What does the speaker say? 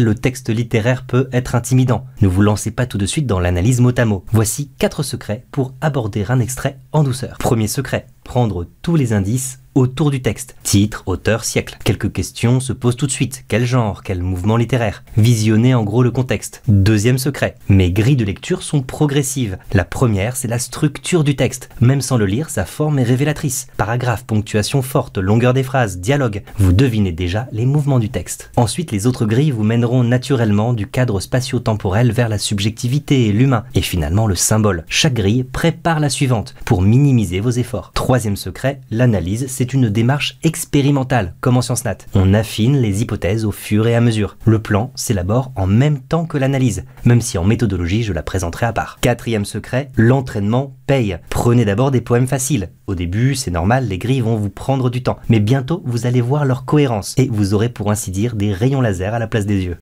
le texte littéraire peut être intimidant. Ne vous lancez pas tout de suite dans l'analyse mot à mot. Voici 4 secrets pour aborder un extrait en douceur. Premier secret, prendre tous les indices autour du texte. Titre, auteur, siècle. Quelques questions se posent tout de suite. Quel genre Quel mouvement littéraire Visionner en gros le contexte. Deuxième secret. Mes grilles de lecture sont progressives. La première, c'est la structure du texte. Même sans le lire, sa forme est révélatrice. Paragraphe, ponctuation forte, longueur des phrases, dialogue. Vous devinez déjà les mouvements du texte. Ensuite, les autres grilles vous mèneront naturellement du cadre spatio-temporel vers la subjectivité et l'humain. Et finalement, le symbole. Chaque grille prépare la suivante pour minimiser vos efforts. Troisième secret, l'analyse, c'est c'est une démarche expérimentale, comme en sciences nat. On affine les hypothèses au fur et à mesure. Le plan s'élabore en même temps que l'analyse, même si en méthodologie je la présenterai à part. Quatrième secret, l'entraînement paye. Prenez d'abord des poèmes faciles. Au début, c'est normal, les grilles vont vous prendre du temps, mais bientôt vous allez voir leur cohérence et vous aurez pour ainsi dire des rayons laser à la place des yeux.